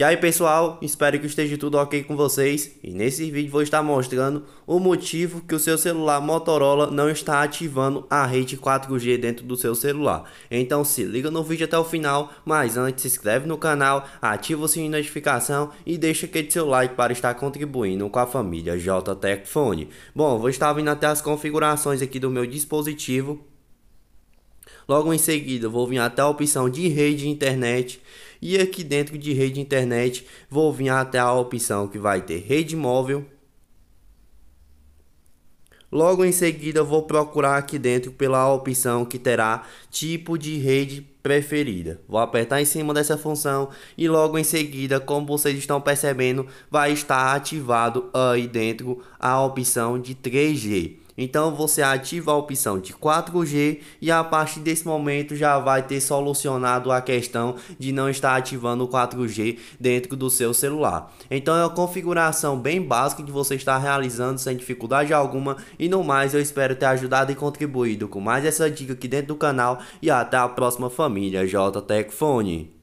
E aí pessoal, espero que esteja tudo ok com vocês e nesse vídeo vou estar mostrando o motivo que o seu celular Motorola não está ativando a rede 4G dentro do seu celular. Então se liga no vídeo até o final, mas antes se inscreve no canal, ativa o sininho de notificação e deixa aquele seu like para estar contribuindo com a família JTEC Phone. Bom, vou estar vindo até as configurações aqui do meu dispositivo Logo em seguida, vou vir até a opção de rede internet. E aqui dentro de rede internet, vou vir até a opção que vai ter rede móvel. Logo em seguida, vou procurar aqui dentro pela opção que terá tipo de rede preferida. Vou apertar em cima dessa função e logo em seguida, como vocês estão percebendo, vai estar ativado aí dentro a opção de 3G. Então você ativa a opção de 4G e a partir desse momento já vai ter solucionado a questão de não estar ativando o 4G dentro do seu celular. Então é uma configuração bem básica que você está realizando sem dificuldade alguma e no mais eu espero ter ajudado e contribuído com mais essa dica aqui dentro do canal e até a próxima família JTecFone.